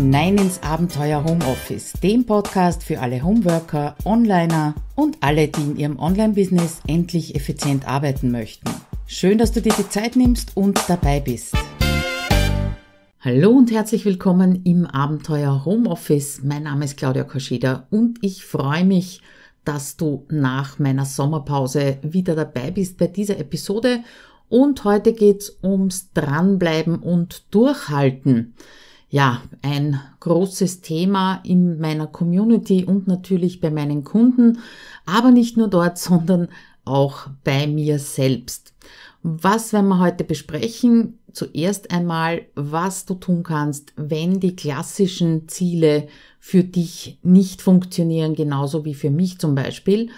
Nein ins Abenteuer Homeoffice, dem Podcast für alle Homeworker, Onliner und alle, die in ihrem Online-Business endlich effizient arbeiten möchten. Schön, dass du dir die Zeit nimmst und dabei bist. Hallo und herzlich willkommen im Abenteuer Homeoffice. Mein Name ist Claudia Koscheda und ich freue mich, dass du nach meiner Sommerpause wieder dabei bist bei dieser Episode. Und heute geht es ums Dranbleiben und Durchhalten ja, ein großes Thema in meiner Community und natürlich bei meinen Kunden, aber nicht nur dort, sondern auch bei mir selbst. Was werden wir heute besprechen? Zuerst einmal, was du tun kannst, wenn die klassischen Ziele für dich nicht funktionieren, genauso wie für mich zum Beispiel.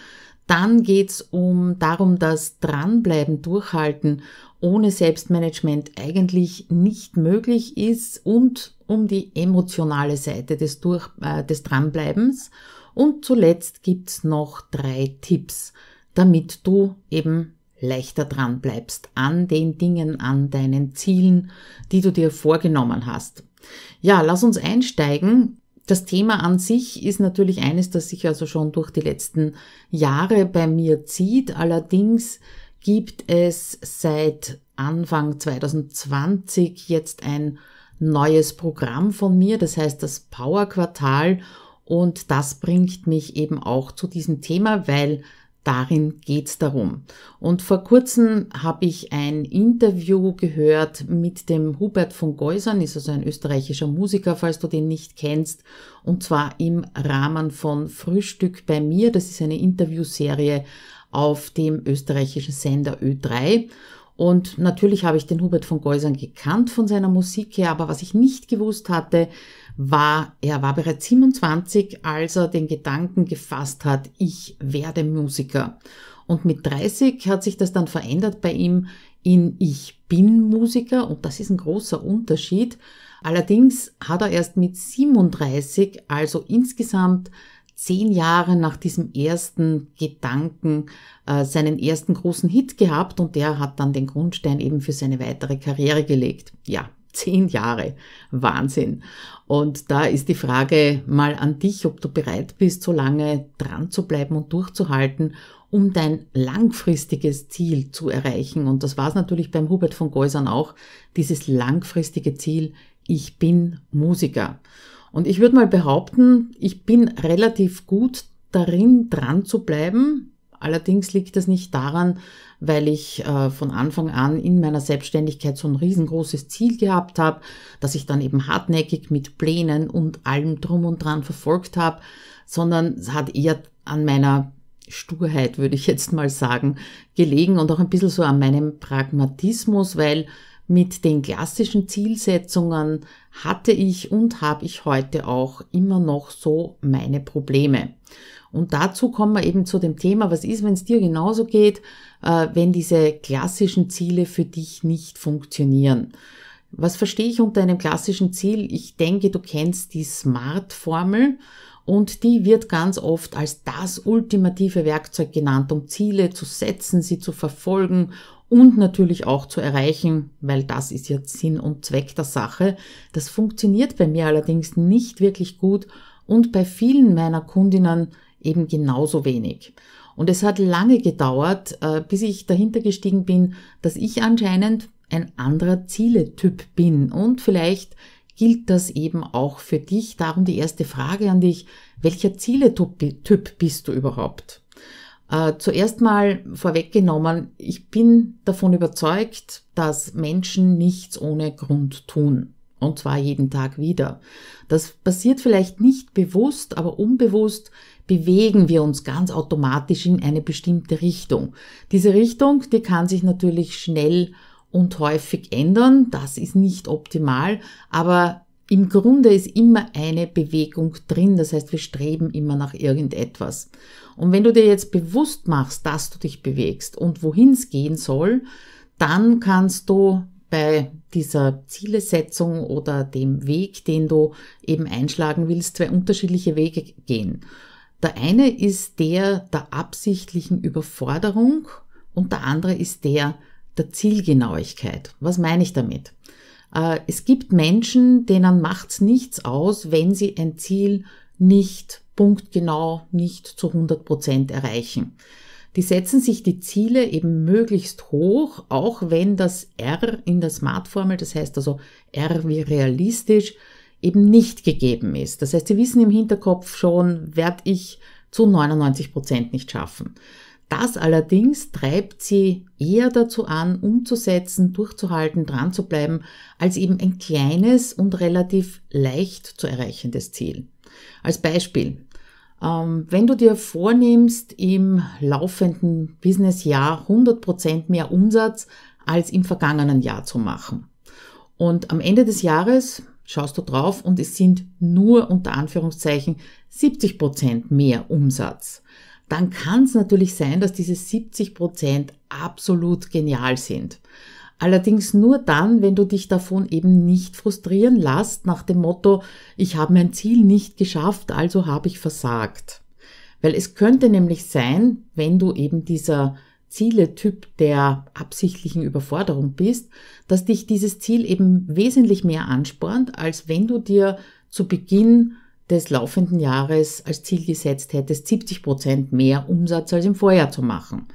Dann geht's um darum, dass dranbleiben, durchhalten ohne Selbstmanagement eigentlich nicht möglich ist und um die emotionale Seite des, Durch, äh, des Dranbleibens. Und zuletzt gibt's noch drei Tipps, damit du eben leichter dran bleibst an den Dingen, an deinen Zielen, die du dir vorgenommen hast. Ja, lass uns einsteigen. Das Thema an sich ist natürlich eines, das sich also schon durch die letzten Jahre bei mir zieht. Allerdings gibt es seit Anfang 2020 jetzt ein neues Programm von mir, das heißt das Power Quartal und das bringt mich eben auch zu diesem Thema, weil darin geht's darum. Und vor kurzem habe ich ein Interview gehört mit dem Hubert von Geusern, ist also ein österreichischer Musiker, falls du den nicht kennst, und zwar im Rahmen von Frühstück bei mir. Das ist eine Interviewserie auf dem österreichischen Sender Ö3. Und natürlich habe ich den Hubert von Geusern gekannt von seiner Musik her, aber was ich nicht gewusst hatte, war, er war bereits 27, als er den Gedanken gefasst hat, ich werde Musiker. Und mit 30 hat sich das dann verändert bei ihm in Ich bin Musiker und das ist ein großer Unterschied. Allerdings hat er erst mit 37, also insgesamt zehn Jahre nach diesem ersten Gedanken äh, seinen ersten großen Hit gehabt und der hat dann den Grundstein eben für seine weitere Karriere gelegt. Ja, zehn Jahre. Wahnsinn. Und da ist die Frage mal an dich, ob du bereit bist, so lange dran zu bleiben und durchzuhalten, um dein langfristiges Ziel zu erreichen. Und das war es natürlich beim Hubert von Geusern auch, dieses langfristige Ziel, ich bin Musiker. Und ich würde mal behaupten, ich bin relativ gut darin, dran zu bleiben. Allerdings liegt das nicht daran, weil ich äh, von Anfang an in meiner Selbstständigkeit so ein riesengroßes Ziel gehabt habe, dass ich dann eben hartnäckig mit Plänen und allem drum und dran verfolgt habe, sondern es hat eher an meiner Sturheit, würde ich jetzt mal sagen, gelegen und auch ein bisschen so an meinem Pragmatismus, weil mit den klassischen Zielsetzungen hatte ich und habe ich heute auch immer noch so meine Probleme. Und dazu kommen wir eben zu dem Thema, was ist, wenn es dir genauso geht, äh, wenn diese klassischen Ziele für dich nicht funktionieren. Was verstehe ich unter einem klassischen Ziel? Ich denke, du kennst die SMART-Formel und die wird ganz oft als das ultimative Werkzeug genannt, um Ziele zu setzen, sie zu verfolgen und natürlich auch zu erreichen, weil das ist jetzt Sinn und Zweck der Sache. Das funktioniert bei mir allerdings nicht wirklich gut und bei vielen meiner Kundinnen eben genauso wenig. Und es hat lange gedauert, äh, bis ich dahinter gestiegen bin, dass ich anscheinend ein anderer Zieletyp bin. Und vielleicht gilt das eben auch für dich. Darum die erste Frage an dich. Welcher Zieletyp bist du überhaupt? Äh, zuerst mal vorweggenommen, ich bin davon überzeugt, dass Menschen nichts ohne Grund tun. Und zwar jeden Tag wieder. Das passiert vielleicht nicht bewusst, aber unbewusst bewegen wir uns ganz automatisch in eine bestimmte Richtung. Diese Richtung, die kann sich natürlich schnell und häufig ändern. Das ist nicht optimal, aber im Grunde ist immer eine Bewegung drin, das heißt, wir streben immer nach irgendetwas. Und wenn du dir jetzt bewusst machst, dass du dich bewegst und wohin es gehen soll, dann kannst du bei dieser Zielesetzung oder dem Weg, den du eben einschlagen willst, zwei unterschiedliche Wege gehen. Der eine ist der der absichtlichen Überforderung und der andere ist der der Zielgenauigkeit. Was meine ich damit? Äh, es gibt Menschen, denen macht's nichts aus, wenn sie ein Ziel nicht punktgenau, nicht zu 100 Prozent erreichen. Die setzen sich die Ziele eben möglichst hoch, auch wenn das R in der Smart-Formel, das heißt also R wie realistisch, eben nicht gegeben ist. Das heißt, sie wissen im Hinterkopf schon, werde ich zu 99 Prozent nicht schaffen. Das allerdings treibt sie eher dazu an, umzusetzen, durchzuhalten, dran zu bleiben, als eben ein kleines und relativ leicht zu erreichendes Ziel. Als Beispiel, ähm, wenn du dir vornimmst, im laufenden Businessjahr 100% mehr Umsatz als im vergangenen Jahr zu machen. Und am Ende des Jahres schaust du drauf und es sind nur unter Anführungszeichen 70% mehr Umsatz dann kann es natürlich sein, dass diese 70 Prozent absolut genial sind. Allerdings nur dann, wenn du dich davon eben nicht frustrieren lässt nach dem Motto, ich habe mein Ziel nicht geschafft, also habe ich versagt. Weil es könnte nämlich sein, wenn du eben dieser Zieletyp der absichtlichen Überforderung bist, dass dich dieses Ziel eben wesentlich mehr anspornt, als wenn du dir zu Beginn des laufenden Jahres als Ziel gesetzt hättest, 70 Prozent mehr Umsatz als im Vorjahr zu machen.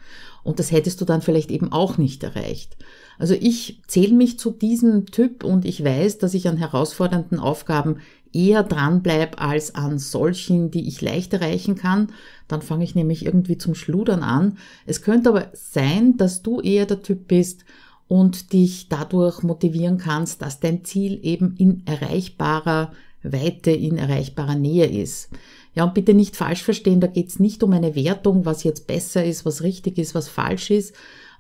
Und das hättest du dann vielleicht eben auch nicht erreicht. Also ich zähle mich zu diesem Typ und ich weiß, dass ich an herausfordernden Aufgaben eher dranbleibe als an solchen, die ich leicht erreichen kann. Dann fange ich nämlich irgendwie zum Schludern an. Es könnte aber sein, dass du eher der Typ bist und dich dadurch motivieren kannst, dass dein Ziel eben in erreichbarer Weite in erreichbarer Nähe ist. Ja, und bitte nicht falsch verstehen, da geht es nicht um eine Wertung, was jetzt besser ist, was richtig ist, was falsch ist.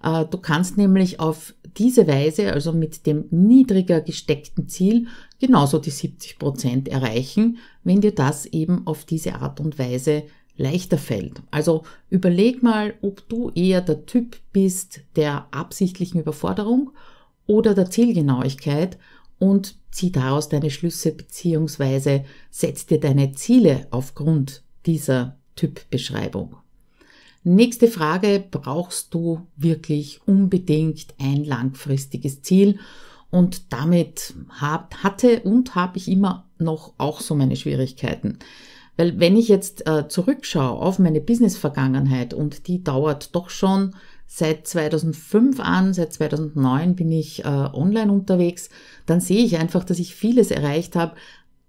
Äh, du kannst nämlich auf diese Weise, also mit dem niedriger gesteckten Ziel, genauso die 70 Prozent erreichen, wenn dir das eben auf diese Art und Weise leichter fällt. Also überleg mal, ob du eher der Typ bist der absichtlichen Überforderung oder der Zielgenauigkeit und zieh daraus deine Schlüsse beziehungsweise setz dir deine Ziele aufgrund dieser Typbeschreibung. Nächste Frage, brauchst du wirklich unbedingt ein langfristiges Ziel? Und damit hab, hatte und habe ich immer noch auch so meine Schwierigkeiten. Weil wenn ich jetzt äh, zurückschaue auf meine Business-Vergangenheit und die dauert doch schon seit 2005 an, seit 2009 bin ich äh, online unterwegs, dann sehe ich einfach, dass ich vieles erreicht habe.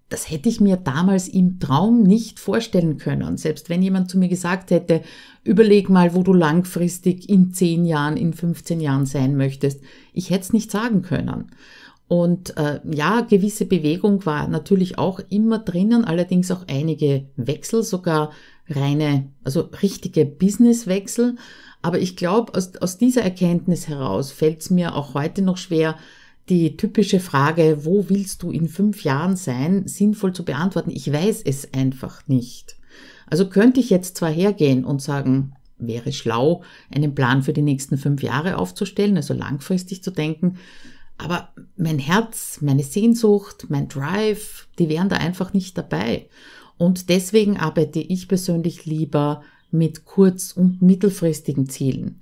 Das hätte ich mir damals im Traum nicht vorstellen können. Selbst wenn jemand zu mir gesagt hätte, überleg mal, wo du langfristig in 10 Jahren, in 15 Jahren sein möchtest, ich hätte es nicht sagen können. Und äh, ja, gewisse Bewegung war natürlich auch immer drinnen, allerdings auch einige Wechsel, sogar reine, also richtige Businesswechsel. wechsel aber ich glaube, aus, aus dieser Erkenntnis heraus fällt es mir auch heute noch schwer, die typische Frage, wo willst du in fünf Jahren sein, sinnvoll zu beantworten. Ich weiß es einfach nicht. Also könnte ich jetzt zwar hergehen und sagen, wäre schlau, einen Plan für die nächsten fünf Jahre aufzustellen, also langfristig zu denken, aber mein Herz, meine Sehnsucht, mein Drive, die wären da einfach nicht dabei. Und deswegen arbeite ich persönlich lieber mit kurz- und mittelfristigen Zielen.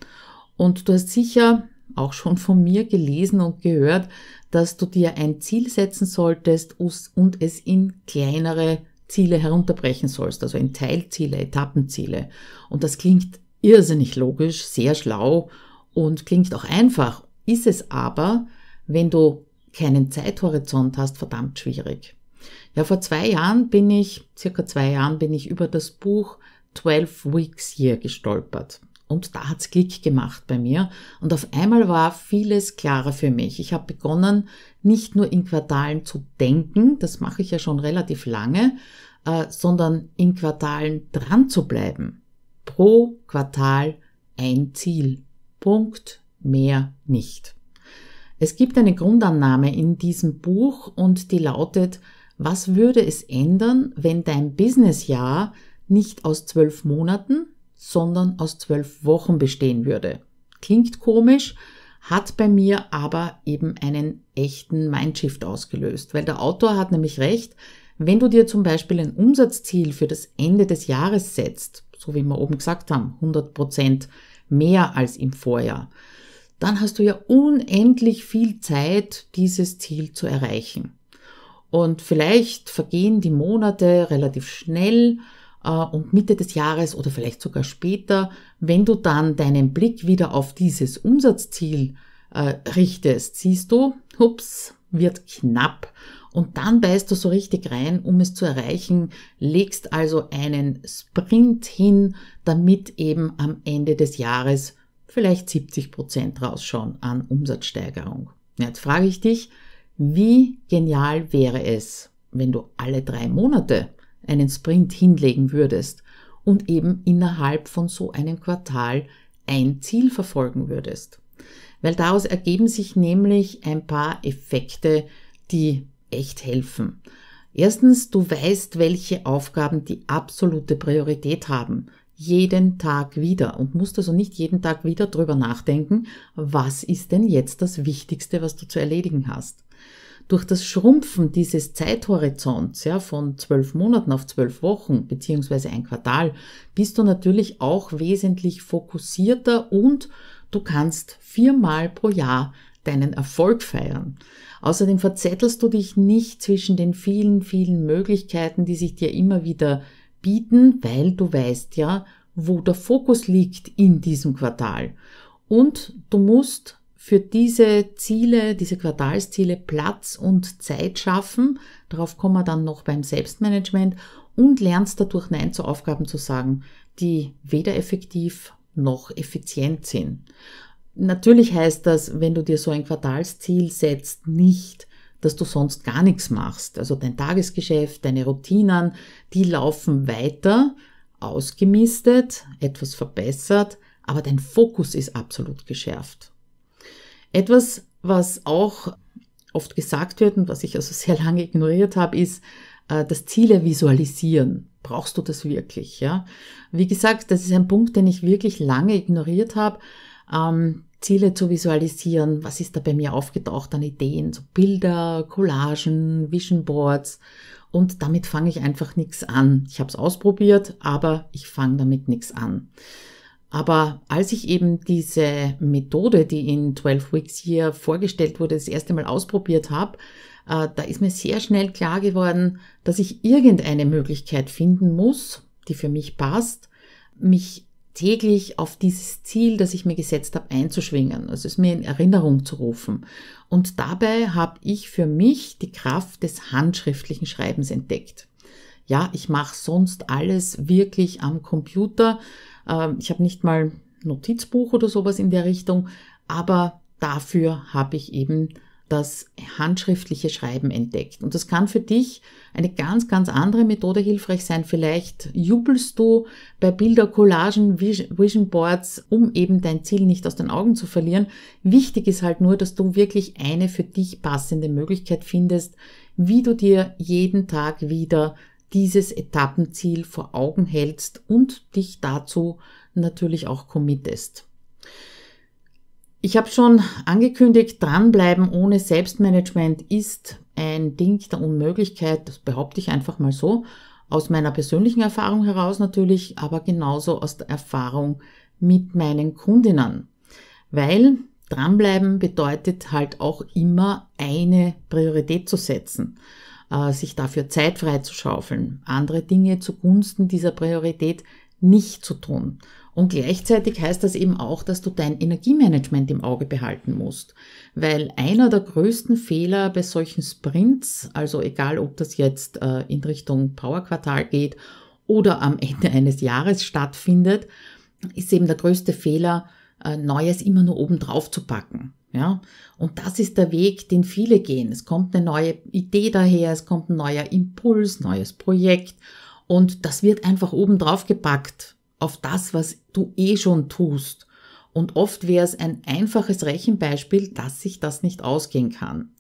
Und du hast sicher auch schon von mir gelesen und gehört, dass du dir ein Ziel setzen solltest und es in kleinere Ziele herunterbrechen sollst, also in Teilziele, Etappenziele. Und das klingt irrsinnig logisch, sehr schlau und klingt auch einfach, ist es aber, wenn du keinen Zeithorizont hast, verdammt schwierig. Ja, vor zwei Jahren bin ich, circa zwei Jahren bin ich über das Buch 12 Weeks hier gestolpert. Und da hat's Klick gemacht bei mir. Und auf einmal war vieles klarer für mich. Ich habe begonnen, nicht nur in Quartalen zu denken, das mache ich ja schon relativ lange, äh, sondern in Quartalen dran zu bleiben. Pro Quartal ein Ziel. Punkt. Mehr nicht. Es gibt eine Grundannahme in diesem Buch und die lautet, was würde es ändern, wenn dein Businessjahr nicht aus zwölf Monaten, sondern aus zwölf Wochen bestehen würde. Klingt komisch, hat bei mir aber eben einen echten Mindshift ausgelöst, weil der Autor hat nämlich recht, wenn du dir zum Beispiel ein Umsatzziel für das Ende des Jahres setzt, so wie wir oben gesagt haben, 100 Prozent mehr als im Vorjahr, dann hast du ja unendlich viel Zeit, dieses Ziel zu erreichen. Und vielleicht vergehen die Monate relativ schnell, äh, und Mitte des Jahres oder vielleicht sogar später, wenn du dann deinen Blick wieder auf dieses Umsatzziel äh, richtest, siehst du, ups, wird knapp. Und dann beißt du so richtig rein, um es zu erreichen, legst also einen Sprint hin, damit eben am Ende des Jahres vielleicht 70 Prozent rausschauen an Umsatzsteigerung. Jetzt frage ich dich, wie genial wäre es, wenn du alle drei Monate einen Sprint hinlegen würdest und eben innerhalb von so einem Quartal ein Ziel verfolgen würdest. Weil daraus ergeben sich nämlich ein paar Effekte, die echt helfen. Erstens, du weißt, welche Aufgaben die absolute Priorität haben. Jeden Tag wieder und musst also nicht jeden Tag wieder drüber nachdenken, was ist denn jetzt das Wichtigste, was du zu erledigen hast. Durch das Schrumpfen dieses Zeithorizonts ja, von zwölf Monaten auf zwölf Wochen beziehungsweise ein Quartal bist du natürlich auch wesentlich fokussierter und du kannst viermal pro Jahr deinen Erfolg feiern. Außerdem verzettelst du dich nicht zwischen den vielen, vielen Möglichkeiten, die sich dir immer wieder bieten, weil du weißt ja, wo der Fokus liegt in diesem Quartal. Und du musst für diese Ziele, diese Quartalsziele Platz und Zeit schaffen. Darauf kommen wir dann noch beim Selbstmanagement und lernst dadurch Nein zu Aufgaben zu sagen, die weder effektiv noch effizient sind. Natürlich heißt das, wenn du dir so ein Quartalsziel setzt, nicht, dass du sonst gar nichts machst. Also dein Tagesgeschäft, deine Routinen, die laufen weiter, ausgemistet, etwas verbessert, aber dein Fokus ist absolut geschärft. Etwas, was auch oft gesagt wird und was ich also sehr lange ignoriert habe, ist äh, das Ziele visualisieren. Brauchst du das wirklich? Ja, wie gesagt, das ist ein Punkt, den ich wirklich lange ignoriert habe. Ähm, Ziele zu visualisieren, was ist da bei mir aufgetaucht an Ideen, so Bilder, Collagen, Vision Boards und damit fange ich einfach nichts an. Ich habe es ausprobiert, aber ich fange damit nichts an. Aber als ich eben diese Methode, die in 12 Weeks hier vorgestellt wurde, das erste Mal ausprobiert habe, äh, da ist mir sehr schnell klar geworden, dass ich irgendeine Möglichkeit finden muss, die für mich passt, mich täglich auf dieses Ziel, das ich mir gesetzt habe, einzuschwingen, also es mir in Erinnerung zu rufen. Und dabei habe ich für mich die Kraft des handschriftlichen Schreibens entdeckt. Ja, ich mache sonst alles wirklich am Computer, ähm, ich habe nicht mal Notizbuch oder sowas in der Richtung, aber dafür habe ich eben das handschriftliche Schreiben entdeckt. Und das kann für dich eine ganz, ganz andere Methode hilfreich sein. Vielleicht jubelst du bei Bilder, Collagen, Vision Boards, um eben dein Ziel nicht aus den Augen zu verlieren. Wichtig ist halt nur, dass du wirklich eine für dich passende Möglichkeit findest, wie du dir jeden Tag wieder dieses Etappenziel vor Augen hältst und dich dazu natürlich auch committest. Ich habe schon angekündigt, dranbleiben ohne Selbstmanagement ist ein Ding der Unmöglichkeit, das behaupte ich einfach mal so, aus meiner persönlichen Erfahrung heraus natürlich, aber genauso aus der Erfahrung mit meinen Kundinnen. Weil dranbleiben bedeutet halt auch immer eine Priorität zu setzen. Äh, sich dafür Zeit freizuschaufeln, andere Dinge zugunsten dieser Priorität nicht zu tun. Und gleichzeitig heißt das eben auch, dass du dein Energiemanagement im Auge behalten musst. Weil einer der größten Fehler bei solchen Sprints, also egal ob das jetzt äh, in Richtung Powerquartal geht oder am Ende eines Jahres stattfindet, ist eben der größte Fehler, äh, Neues immer nur oben drauf zu packen. Ja? Und das ist der Weg, den viele gehen. Es kommt eine neue Idee daher, es kommt ein neuer Impuls, neues Projekt und das wird einfach oben drauf gepackt auf das, was du eh schon tust. Und oft wäre es ein einfaches Rechenbeispiel, dass sich das nicht ausgehen kann.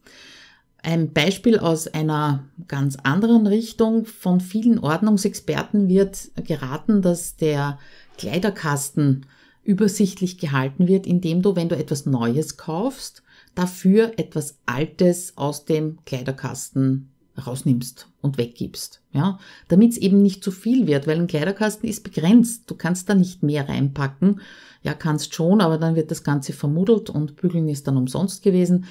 Ein Beispiel aus einer ganz anderen Richtung. Von vielen Ordnungsexperten wird geraten, dass der Kleiderkasten übersichtlich gehalten wird, indem du, wenn du etwas Neues kaufst, dafür etwas Altes aus dem Kleiderkasten rausnimmst und weggibst, ja, damit es eben nicht zu viel wird, weil ein Kleiderkasten ist begrenzt. Du kannst da nicht mehr reinpacken. Ja, kannst schon, aber dann wird das Ganze vermudelt und bügeln ist dann umsonst gewesen.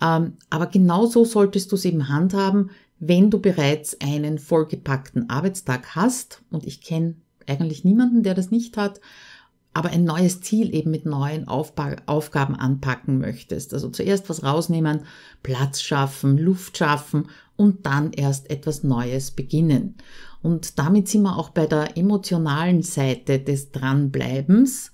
Ähm, aber genauso solltest du es eben handhaben, wenn du bereits einen vollgepackten Arbeitstag hast. Und ich kenne eigentlich niemanden, der das nicht hat aber ein neues Ziel eben mit neuen Aufba Aufgaben anpacken möchtest. Also zuerst was rausnehmen, Platz schaffen, Luft schaffen und dann erst etwas Neues beginnen. Und damit sind wir auch bei der emotionalen Seite des Dranbleibens.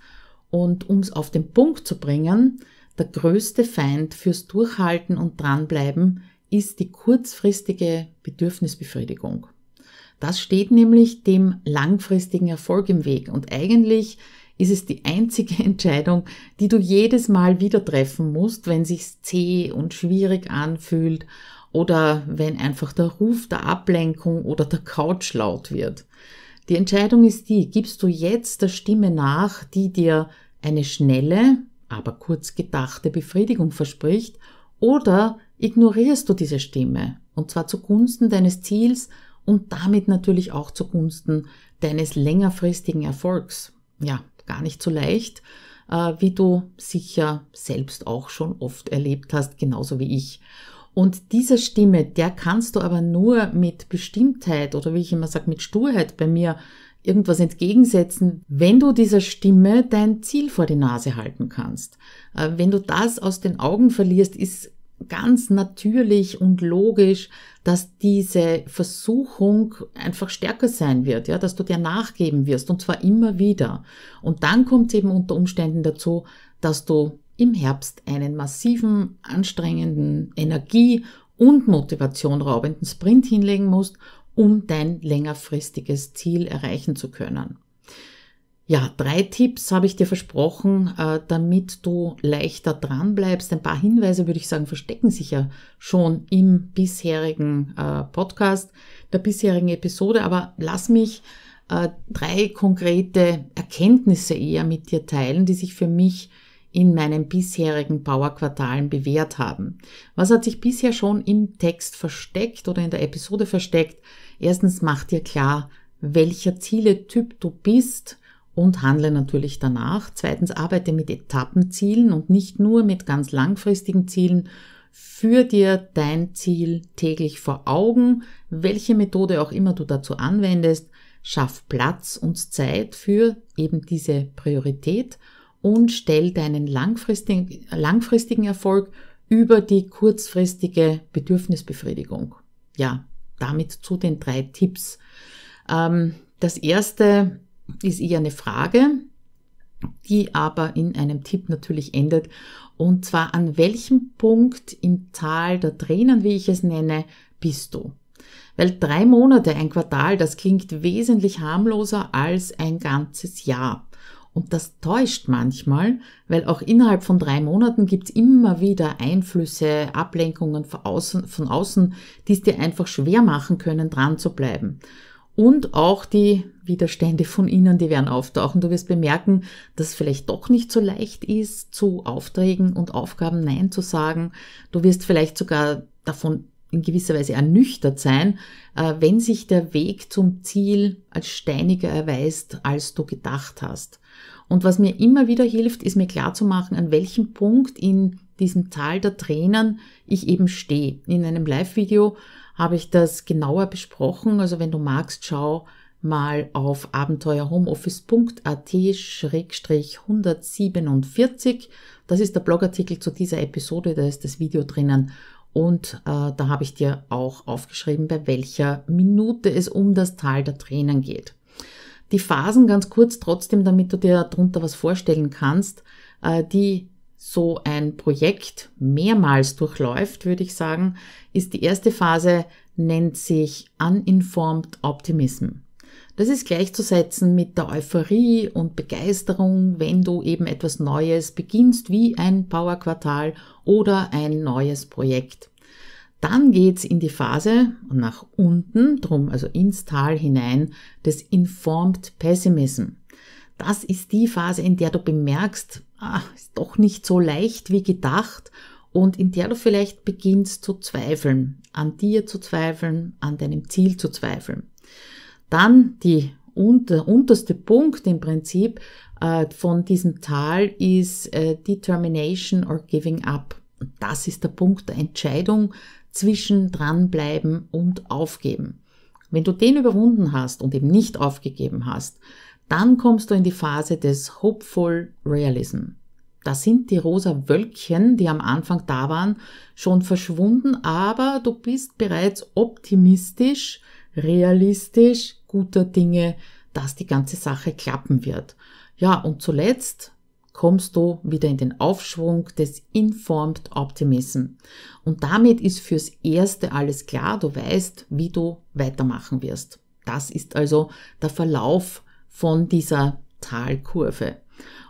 Und um es auf den Punkt zu bringen, der größte Feind fürs Durchhalten und Dranbleiben ist die kurzfristige Bedürfnisbefriedigung. Das steht nämlich dem langfristigen Erfolg im Weg. Und eigentlich ist es die einzige Entscheidung, die du jedes Mal wieder treffen musst, wenn sich's zäh und schwierig anfühlt oder wenn einfach der Ruf der Ablenkung oder der Couch laut wird. Die Entscheidung ist die, gibst du jetzt der Stimme nach, die dir eine schnelle, aber kurz gedachte Befriedigung verspricht, oder ignorierst du diese Stimme, und zwar zugunsten deines Ziels und damit natürlich auch zugunsten deines längerfristigen Erfolgs. Ja, gar nicht so leicht, äh, wie du sicher selbst auch schon oft erlebt hast, genauso wie ich. Und dieser Stimme, der kannst du aber nur mit Bestimmtheit oder wie ich immer sage, mit Sturheit bei mir irgendwas entgegensetzen, wenn du dieser Stimme dein Ziel vor die Nase halten kannst. Äh, wenn du das aus den Augen verlierst, ist ganz natürlich und logisch, dass diese Versuchung einfach stärker sein wird, ja, dass du dir nachgeben wirst und zwar immer wieder. Und dann kommt es eben unter Umständen dazu, dass du im Herbst einen massiven, anstrengenden, Energie- und Motivation raubenden Sprint hinlegen musst, um dein längerfristiges Ziel erreichen zu können. Ja, drei Tipps habe ich dir versprochen, äh, damit du leichter dran bleibst. Ein paar Hinweise würde ich sagen, verstecken sich ja schon im bisherigen äh, Podcast, der bisherigen Episode, aber lass mich äh, drei konkrete Erkenntnisse eher mit dir teilen, die sich für mich in meinen bisherigen Powerquartalen bewährt haben. Was hat sich bisher schon im Text versteckt oder in der Episode versteckt? Erstens, mach dir klar, welcher Zieletyp du bist und handle natürlich danach. Zweitens arbeite mit Etappenzielen und nicht nur mit ganz langfristigen Zielen. Führ dir dein Ziel täglich vor Augen, welche Methode auch immer du dazu anwendest. Schaff Platz und Zeit für eben diese Priorität und stell deinen langfristigen, langfristigen Erfolg über die kurzfristige Bedürfnisbefriedigung. Ja, damit zu den drei Tipps. Ähm, das erste ist eher eine Frage, die aber in einem Tipp natürlich endet. Und zwar an welchem Punkt im Tal der Tränen, wie ich es nenne, bist du? Weil drei Monate, ein Quartal, das klingt wesentlich harmloser als ein ganzes Jahr. Und das täuscht manchmal, weil auch innerhalb von drei Monaten gibt's immer wieder Einflüsse, Ablenkungen von außen, von außen, die es dir einfach schwer machen können, dran zu bleiben und auch die Widerstände von innen, die werden auftauchen. Du wirst bemerken, dass es vielleicht doch nicht so leicht ist, zu Aufträgen und Aufgaben Nein zu sagen. Du wirst vielleicht sogar davon in gewisser Weise ernüchtert sein, äh, wenn sich der Weg zum Ziel als steiniger erweist, als du gedacht hast. Und was mir immer wieder hilft, ist mir klarzumachen, an welchem Punkt in diesem Tal der Tränen ich eben stehe. In einem Live-Video habe ich das genauer besprochen. Also wenn du magst, schau mal auf abenteuerhomeoffice.at-147. Das ist der Blogartikel zu dieser Episode, da ist das Video drinnen. Und äh, da habe ich dir auch aufgeschrieben, bei welcher Minute es um das Tal der Tränen geht. Die Phasen ganz kurz trotzdem, damit du dir darunter was vorstellen kannst. Äh, die so ein Projekt mehrmals durchläuft, würde ich sagen, ist die erste Phase, nennt sich Uninformed Optimism. Das ist gleichzusetzen mit der Euphorie und Begeisterung, wenn du eben etwas Neues beginnst, wie ein Powerquartal oder ein neues Projekt. Dann geht's in die Phase nach unten, drum also ins Tal hinein, des Informed Pessimism. Das ist die Phase, in der du bemerkst, ah, ist doch nicht so leicht wie gedacht und in der du vielleicht beginnst zu zweifeln, an dir zu zweifeln, an deinem Ziel zu zweifeln. Dann die unter, unterste Punkt im Prinzip äh, von diesem Tal ist äh, Determination or Giving Up. das ist der Punkt der Entscheidung zwischen dranbleiben und aufgeben. Wenn du den überwunden hast und eben nicht aufgegeben hast, dann kommst du in die Phase des Hopeful Realism. Da sind die rosa Wölkchen, die am Anfang da waren, schon verschwunden, aber du bist bereits optimistisch, realistisch, guter Dinge, dass die ganze Sache klappen wird. Ja, und zuletzt kommst du wieder in den Aufschwung des Informed Optimism. Und damit ist fürs Erste alles klar, du weißt, wie du weitermachen wirst. Das ist also der Verlauf von dieser Talkurve.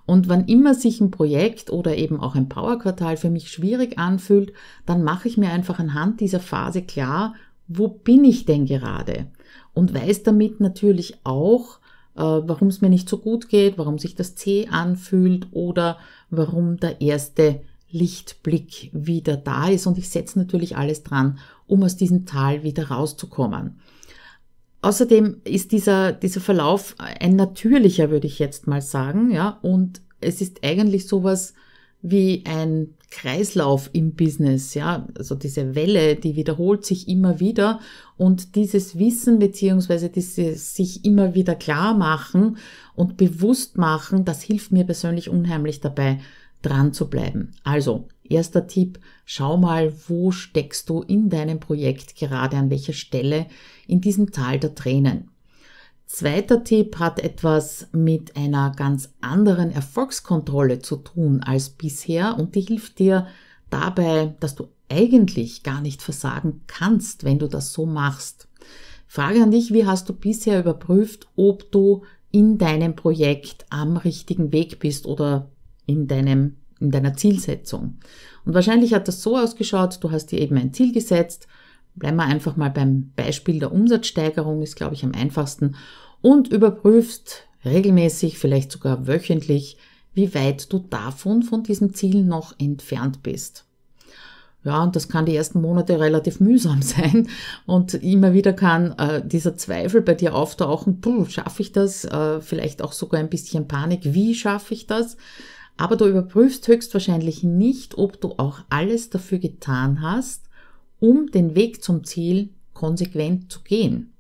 Und wann immer sich ein Projekt oder eben auch ein Powerquartal für mich schwierig anfühlt, dann mache ich mir einfach anhand dieser Phase klar, wo bin ich denn gerade? Und weiß damit natürlich auch, äh, warum es mir nicht so gut geht, warum sich das C anfühlt oder warum der erste Lichtblick wieder da ist. Und ich setze natürlich alles dran, um aus diesem Tal wieder rauszukommen. Außerdem ist dieser, dieser Verlauf ein natürlicher, würde ich jetzt mal sagen, ja, und es ist eigentlich sowas wie ein Kreislauf im Business, ja, also diese Welle, die wiederholt sich immer wieder und dieses Wissen beziehungsweise dieses sich immer wieder klar machen und bewusst machen, das hilft mir persönlich unheimlich dabei, dran zu bleiben. Also, erster Tipp, schau mal, wo steckst du in deinem Projekt gerade an welcher Stelle in diesem Tal der Tränen. Zweiter Tipp hat etwas mit einer ganz anderen Erfolgskontrolle zu tun als bisher und die hilft dir dabei, dass du eigentlich gar nicht versagen kannst, wenn du das so machst. Frage an dich, wie hast du bisher überprüft, ob du in deinem Projekt am richtigen Weg bist oder in, deinem, in deiner Zielsetzung. Und wahrscheinlich hat das so ausgeschaut, du hast dir eben ein Ziel gesetzt. Bleiben wir einfach mal beim Beispiel der Umsatzsteigerung, ist, glaube ich, am einfachsten. Und überprüfst regelmäßig, vielleicht sogar wöchentlich, wie weit du davon, von diesem Ziel noch entfernt bist. Ja, und das kann die ersten Monate relativ mühsam sein. Und immer wieder kann äh, dieser Zweifel bei dir auftauchen, puh, schaffe ich das? Äh, vielleicht auch sogar ein bisschen Panik, wie schaffe ich das? aber du überprüfst höchstwahrscheinlich nicht, ob du auch alles dafür getan hast, um den Weg zum Ziel konsequent zu gehen.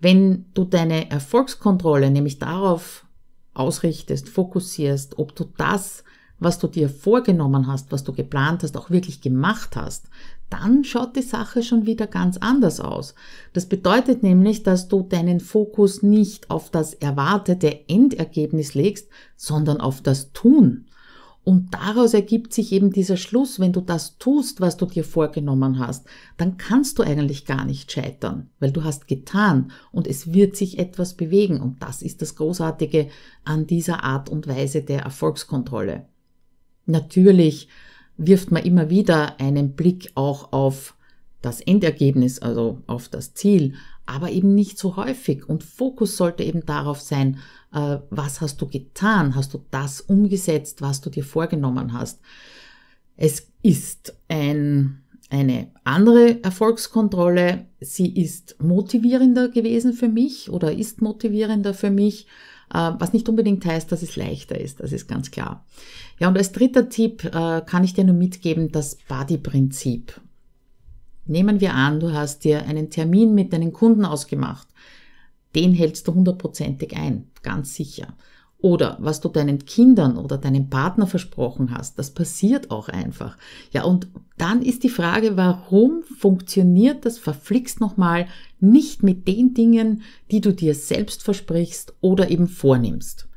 Wenn du deine Erfolgskontrolle nämlich darauf ausrichtest, fokussierst, ob du das was du dir vorgenommen hast, was du geplant hast, auch wirklich gemacht hast, dann schaut die Sache schon wieder ganz anders aus. Das bedeutet nämlich, dass du deinen Fokus nicht auf das erwartete Endergebnis legst, sondern auf das Tun. Und daraus ergibt sich eben dieser Schluss, wenn du das tust, was du dir vorgenommen hast, dann kannst du eigentlich gar nicht scheitern, weil du hast getan und es wird sich etwas bewegen. Und das ist das Großartige an dieser Art und Weise der Erfolgskontrolle. Natürlich wirft man immer wieder einen Blick auch auf das Endergebnis, also auf das Ziel, aber eben nicht so häufig. Und Fokus sollte eben darauf sein, äh, was hast du getan? Hast du das umgesetzt, was du dir vorgenommen hast? Es ist ein, eine andere Erfolgskontrolle. Sie ist motivierender gewesen für mich oder ist motivierender für mich. Äh, was nicht unbedingt heißt, dass es leichter ist, das ist ganz klar. Ja, und als dritter Tipp äh, kann ich dir nur mitgeben das Buddy-Prinzip. Nehmen wir an, du hast dir einen Termin mit deinen Kunden ausgemacht. Den hältst du hundertprozentig ein, ganz sicher. Oder was du deinen Kindern oder deinem Partner versprochen hast, das passiert auch einfach. Ja, und dann ist die Frage, warum funktioniert das verflixt nochmal nicht mit den Dingen, die du dir selbst versprichst oder eben vornimmst?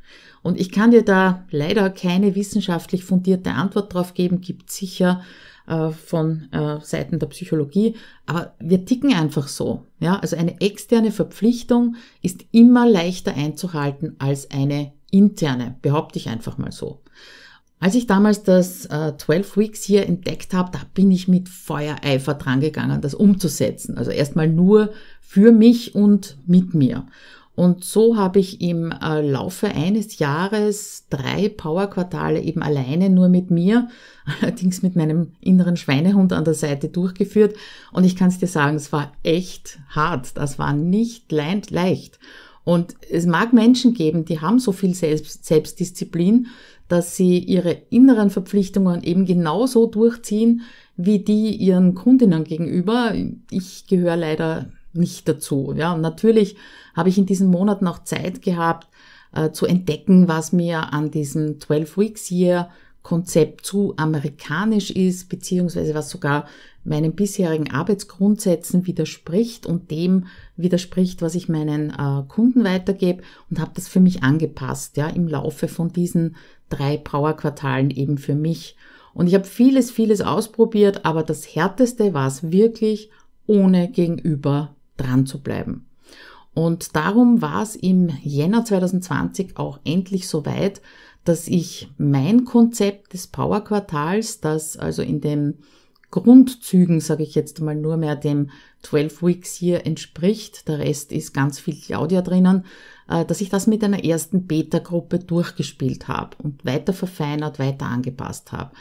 Und ich kann dir da leider keine wissenschaftlich fundierte Antwort drauf geben, gibt sicher äh, von äh, Seiten der Psychologie, aber wir ticken einfach so. Ja? Also eine externe Verpflichtung ist immer leichter einzuhalten als eine interne, behaupte ich einfach mal so. Als ich damals das äh, 12 Weeks hier entdeckt habe, da bin ich mit Feuereifer drangegangen, das umzusetzen. Also erstmal nur für mich und mit mir. Und so habe ich im äh, Laufe eines Jahres drei Powerquartale eben alleine nur mit mir, allerdings mit meinem inneren Schweinehund an der Seite durchgeführt. Und ich kann es dir sagen, es war echt hart. Das war nicht leicht. Und es mag Menschen geben, die haben so viel Selbstdisziplin, dass sie ihre inneren Verpflichtungen eben genauso durchziehen wie die ihren Kundinnen gegenüber. Ich gehöre leider nicht dazu. Ja, und natürlich habe ich in diesen Monaten auch Zeit gehabt, äh, zu entdecken, was mir an diesem 12 Weeks Year Konzept zu amerikanisch ist, beziehungsweise was sogar meinen bisherigen Arbeitsgrundsätzen widerspricht und dem widerspricht, was ich meinen äh, Kunden weitergebe und habe das für mich angepasst, ja, im Laufe von diesen drei Brauerquartalen eben für mich. Und ich habe vieles, vieles ausprobiert, aber das Härteste war es wirklich, ohne gegenüber dran zu bleiben. Und darum war es im Jänner 2020 auch endlich soweit, dass ich mein Konzept des Power-Quartals, das also in den Grundzügen, sage ich jetzt mal, nur mehr dem 12 Weeks hier entspricht, der Rest ist ganz viel Claudia drinnen, äh, dass ich das mit einer ersten Beta-Gruppe durchgespielt habe und weiter verfeinert, weiter angepasst habe.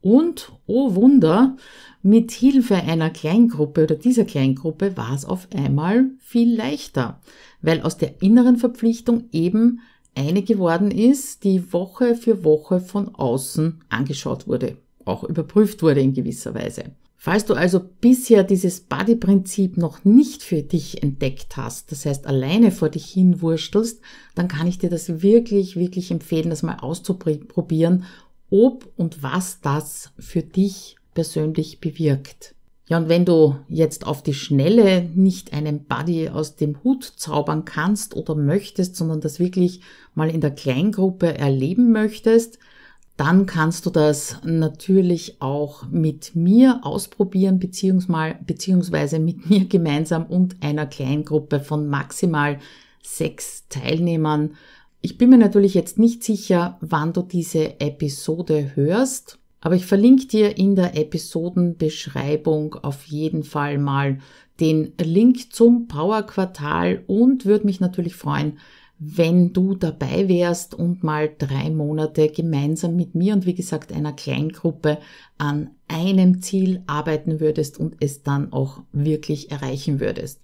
Und, oh Wunder, mit Hilfe einer Kleingruppe oder dieser Kleingruppe war es auf einmal viel leichter, weil aus der inneren Verpflichtung eben eine geworden ist, die Woche für Woche von außen angeschaut wurde, auch überprüft wurde in gewisser Weise. Falls du also bisher dieses Buddy-Prinzip noch nicht für dich entdeckt hast, das heißt alleine vor dich hinwurschtelst, dann kann ich dir das wirklich, wirklich empfehlen, das mal auszuprobieren, ob und was das für dich persönlich bewirkt. Ja, und wenn du jetzt auf die Schnelle nicht einen Buddy aus dem Hut zaubern kannst oder möchtest, sondern das wirklich mal in der Kleingruppe erleben möchtest, dann kannst du das natürlich auch mit mir ausprobieren, beziehungsweise mit mir gemeinsam und einer Kleingruppe von maximal sechs Teilnehmern. Ich bin mir natürlich jetzt nicht sicher, wann du diese Episode hörst aber ich verlinke dir in der Episodenbeschreibung auf jeden Fall mal den Link zum Power Quartal und würde mich natürlich freuen, wenn du dabei wärst und mal drei Monate gemeinsam mit mir und wie gesagt einer Kleingruppe an einem Ziel arbeiten würdest und es dann auch wirklich erreichen würdest.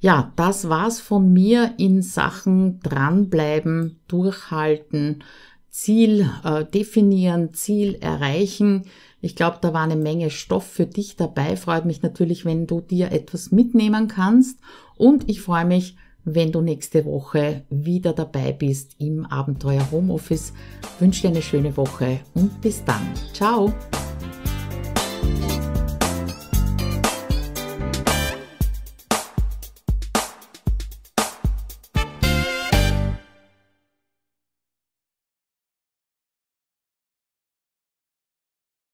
Ja, das war's von mir in Sachen dranbleiben, durchhalten, Ziel äh, definieren, Ziel erreichen. Ich glaube, da war eine Menge Stoff für dich dabei. Freut mich natürlich, wenn du dir etwas mitnehmen kannst. Und ich freue mich, wenn du nächste Woche wieder dabei bist im Abenteuer Homeoffice. wünsche dir eine schöne Woche und bis dann. Ciao!